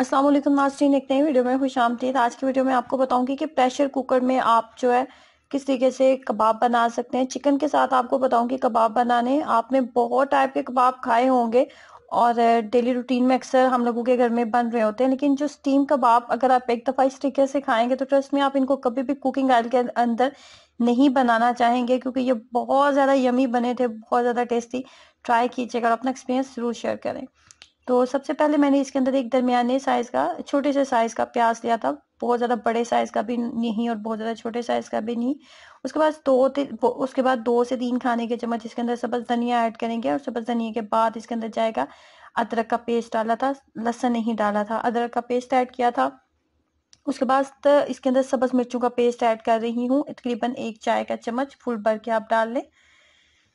अस्सलाम वालेकुम नाजरीन एक नई वीडियो में खुश आमदीद आज की वीडियो में आपको बताऊंगी कि प्रेशर कुकर में आप जो है किस तरीके से कबाब बना सकते हैं चिकन के साथ आपको बताऊंगी कबाब बनाने आपने बहुत टाइप के कबाब खाए होंगे और डेली रूटीन में अक्सर हम लोगों के घर में बन रहे होते हैं लेकिन जो स्टीम कबाब अगर आप एक दफ़ा इस तरीके से खाएंगे तो ट्रस्ट में आप इनको कभी भी कुकिंग ऑयल के अंदर नहीं बनाना चाहेंगे क्योंकि ये बहुत ज़्यादा यमी बने थे बहुत ज़्यादा टेस्टी ट्राई कीजिएगा और अपना एक्सपीरियंस ज़रूर शेयर करें तो सबसे पहले मैंने इसके अंदर एक दरमियाने साइज़ का छोटे से साइज़ का प्याज लिया था बहुत ज़्यादा बड़े साइज़ का भी नहीं और बहुत ज़्यादा छोटे साइज़ का भी नहीं उसके बाद दो उसके बाद दो से तीन खाने के चम्मच इसके अंदर सब्ज़ धनिया ऐड करेंगे और सब्ज़ धनिया के बाद इसके अंदर जाएगा अदरक का पेस्ट डाला था लहसन नहीं डाला था अदरक का पेस्ट ऐड किया था उसके बाद इसके अंदर सबस मिर्चों का पेस्ट ऐड कर रही हूँ तकरीबन एक चाय का चम्मच फुल भर के आप डाल लें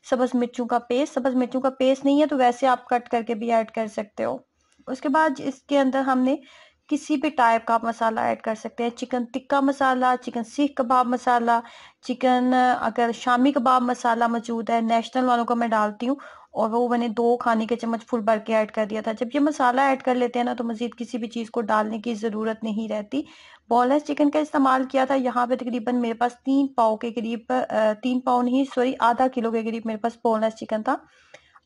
सबस मिर्चों का पेस्ट सबस मिर्चों का पेस्ट नहीं है तो वैसे आप कट करके भी ऐड कर सकते हो उसके बाद इसके अंदर हमने किसी भी टाइप का मसाला ऐड कर सकते हैं चिकन टिक्का मसाला चिकन सीख कबाब मसाला चिकन अगर शामी कबाब मसाला मौजूद है नेशनल वालों का मैं डालती हूँ और वो मैंने दो खाने के चम्मच फुल भर के ऐड कर दिया था जब ये मसाला ऐड कर लेते हैं ना तो मज़ीद किसी भी चीज़ को डालने की ज़रूरत नहीं रहती बॉनलेस चिकन का इस्तेमाल किया था यहाँ पे तकरीबन मेरे पास तीन पाव के करीब तीन पाव नहीं सॉरी आधा किलो के करीब मेरे पास बोनलेस चिकन था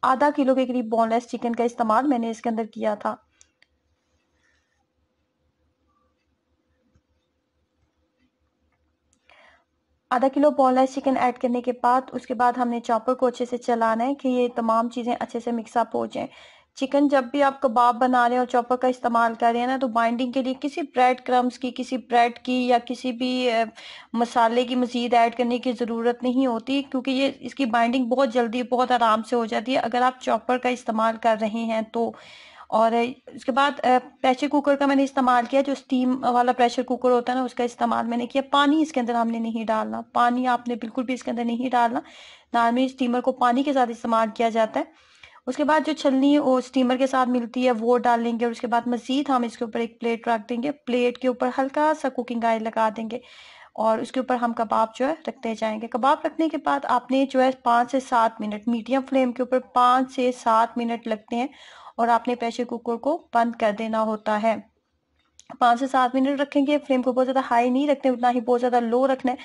आधा किलो के करीब बोनलेस चिकन का इस्तेमाल मैंने इसके अंदर किया था आधा किलो बॉनलेस चिकन ऐड करने के बाद उसके बाद हमने चॉपर को अच्छे से चलाना है कि ये तमाम चीज़ें अच्छे से मिक्सअप हो जाएं चिकन जब भी आप कबाब बना रहे हैं और चॉपर का इस्तेमाल कर रहे हैं ना तो बाइंडिंग के लिए किसी ब्रेड क्रम्स की किसी ब्रेड की या किसी भी मसाले की मज़ीद ऐड करने की ज़रूरत नहीं होती क्योंकि ये इसकी बाइंडिंग बहुत जल्दी बहुत आराम से हो जाती है अगर आप चॉपर का इस्तेमाल कर रहे हैं तो और इसके बाद प्रेशर कुकर का मैंने इस्तेमाल किया जो स्टीम वाला प्रेशर कुकर होता है ना उसका इस्तेमाल मैंने किया पानी इसके अंदर हमने नहीं डालना पानी आपने बिल्कुल भी इसके अंदर नहीं डालना नॉर्मली स्टीमर को पानी के साथ इस्तेमाल किया जाता है उसके बाद जो छलनी है वो स्टीमर के साथ मिलती है वो डालेंगे और उसके बाद मजीद हम इसके ऊपर एक प्लेट रख देंगे प्लेट के ऊपर हल्का सा कुकिंग ऑयल लगा देंगे और उसके ऊपर हम कबाब जो है रखते जाएंगे कबाब रखने के बाद आपने जो है पाँच से सात मिनट मीडियम फ्लेम के ऊपर पाँच से सात मिनट लगते हैं और आपने प्रेशर कुकर को बंद कर देना होता है पाँच से सात मिनट रखेंगे फ्लेम को बहुत ज़्यादा हाई नहीं रखते उतना ही बहुत ज़्यादा लो रखना है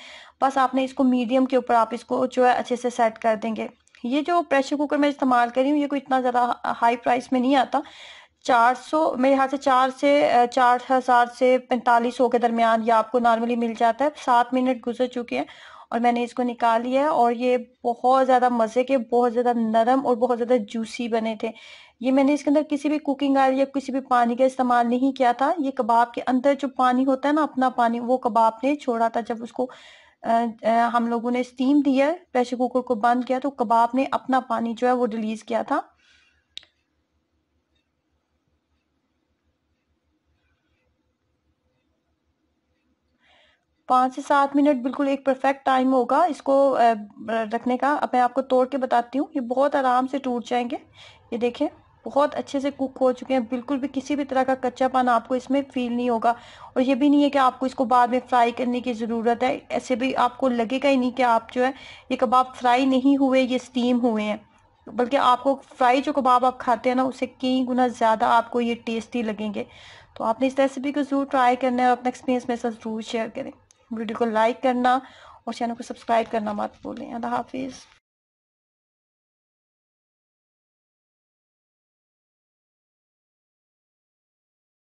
बस आपने इसको मीडियम के ऊपर आप इसको जो है अच्छे से सेट कर देंगे ये जो प्रेशर कुकर मैं इस्तेमाल कर रही हूँ ये कोई इतना ज़्यादा हाई प्राइस में नहीं आता चार सौ मेरे हाथ से चार से चार हज़ार से पैंतालीस सौ के दरमियान ये आपको नॉर्मली मिल जाता है सात मिनट गुजर चुके हैं और मैंने इसको निकाल लिया है और ये बहुत ज़्यादा मज़े के बहुत ज़्यादा नरम और बहुत ज़्यादा जूसी बने थे ये मैंने इसके अंदर किसी भी कुकिंग ऑयल या किसी भी पानी का इस्तेमाल नहीं किया था ये कबाब के अंदर जो पानी होता है ना अपना पानी वो कबाब ने छोड़ा था जब उसको आ, आ, हम लोगों ने स्टीम दिया प्रेशर कुकर को बंद किया तो कबाब ने अपना पानी जो है वो रिलीज़ किया था पाँच से सात मिनट बिल्कुल एक परफेक्ट टाइम होगा इसको रखने का अब मैं आपको तोड़ के बताती हूँ ये बहुत आराम से टूट जाएंगे ये देखें बहुत अच्छे से कुक हो चुके हैं बिल्कुल भी किसी भी तरह का कच्चापन आपको इसमें फील नहीं होगा और ये भी नहीं है कि आपको इसको बाद में फ्राई करने की ज़रूरत है ऐसे भी आपको लगेगा ही नहीं कि आप जो है ये कबाब फ्राई नहीं हुए ये स्टीम हुए हैं बल्कि आपको फ्राई जो कबाब आप खाते हैं ना उससे कई गुना ज़्यादा आपको ये टेस्टी लगेंगे तो आपने इस रेसिपी को ज़रूर ट्राई करना है और अपना एक्सपीरियंस मेरे साथ ज़रूर शेयर करें वीडियो को लाइक करना और चैनल को सब्सक्राइब करना मत भूलें अल्लाह हाफिज़